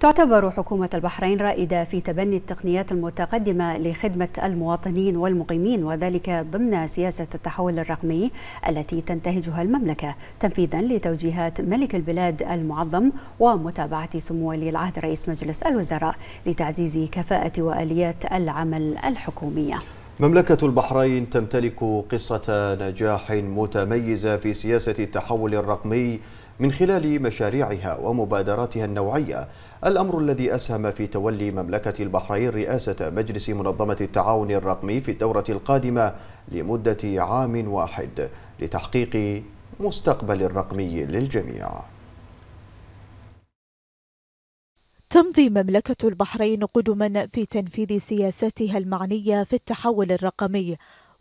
تعتبر حكومة البحرين رائدة في تبني التقنيات المتقدمة لخدمة المواطنين والمقيمين وذلك ضمن سياسة التحول الرقمي التي تنتهجها المملكة تنفيذا لتوجيهات ملك البلاد المعظم ومتابعة سمو ولي العهد رئيس مجلس الوزراء لتعزيز كفاءة وآليات العمل الحكومية مملكة البحرين تمتلك قصة نجاح متميزة في سياسة التحول الرقمي من خلال مشاريعها ومبادراتها النوعية الأمر الذي أسهم في تولي مملكة البحرين رئاسة مجلس منظمة التعاون الرقمي في الدورة القادمة لمدة عام واحد لتحقيق مستقبل رقمي للجميع تمضي مملكة البحرين قدما في تنفيذ سياساتها المعنية في التحول الرقمي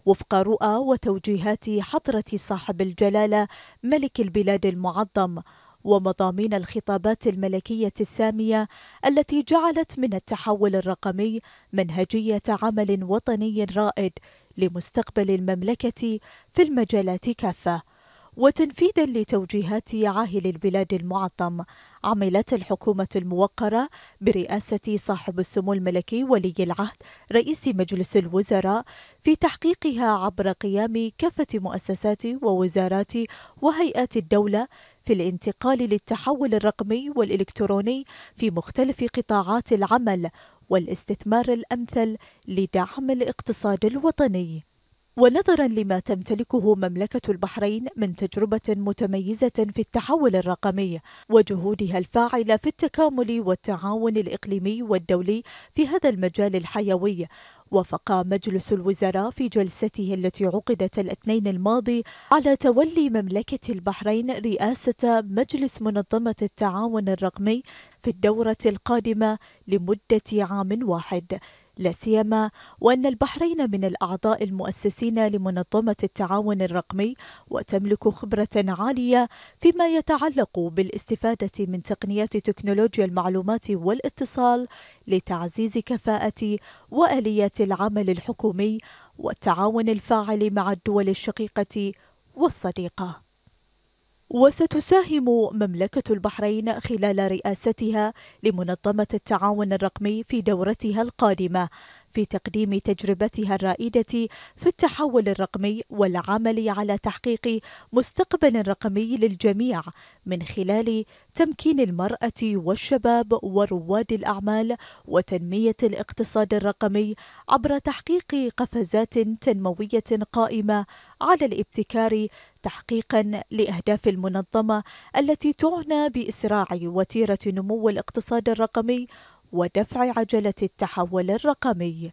وفق رؤى وتوجيهات حضرة صاحب الجلالة ملك البلاد المعظم ومضامين الخطابات الملكية السامية التي جعلت من التحول الرقمي منهجية عمل وطني رائد لمستقبل المملكة في المجالات كافة وتنفيذا لتوجيهات عاهل البلاد المعظم عملت الحكومة الموقرة برئاسة صاحب السمو الملكي ولي العهد رئيس مجلس الوزراء في تحقيقها عبر قيام كافة مؤسسات ووزارات وهيئات الدولة في الانتقال للتحول الرقمي والإلكتروني في مختلف قطاعات العمل والاستثمار الأمثل لدعم الاقتصاد الوطني ونظرا لما تمتلكه مملكة البحرين من تجربة متميزة في التحول الرقمي وجهودها الفاعلة في التكامل والتعاون الإقليمي والدولي في هذا المجال الحيوي وافق مجلس الوزراء في جلسته التي عقدت الاثنين الماضي على تولي مملكة البحرين رئاسة مجلس منظمة التعاون الرقمي في الدورة القادمة لمدة عام واحد لا سيما وأن البحرين من الأعضاء المؤسسين لمنظمة التعاون الرقمي وتملك خبرة عالية فيما يتعلق بالاستفادة من تقنيات تكنولوجيا المعلومات والاتصال لتعزيز كفاءة وآليات العمل الحكومي والتعاون الفاعل مع الدول الشقيقة والصديقة وستساهم مملكة البحرين خلال رئاستها لمنظمة التعاون الرقمي في دورتها القادمة في تقديم تجربتها الرائدة في التحول الرقمي والعمل على تحقيق مستقبل رقمي للجميع من خلال تمكين المرأة والشباب ورواد الأعمال وتنمية الاقتصاد الرقمي عبر تحقيق قفزات تنموية قائمة على الابتكار تحقيقا لاهداف المنظمه التي تعنى باسراع وتيره نمو الاقتصاد الرقمي ودفع عجله التحول الرقمي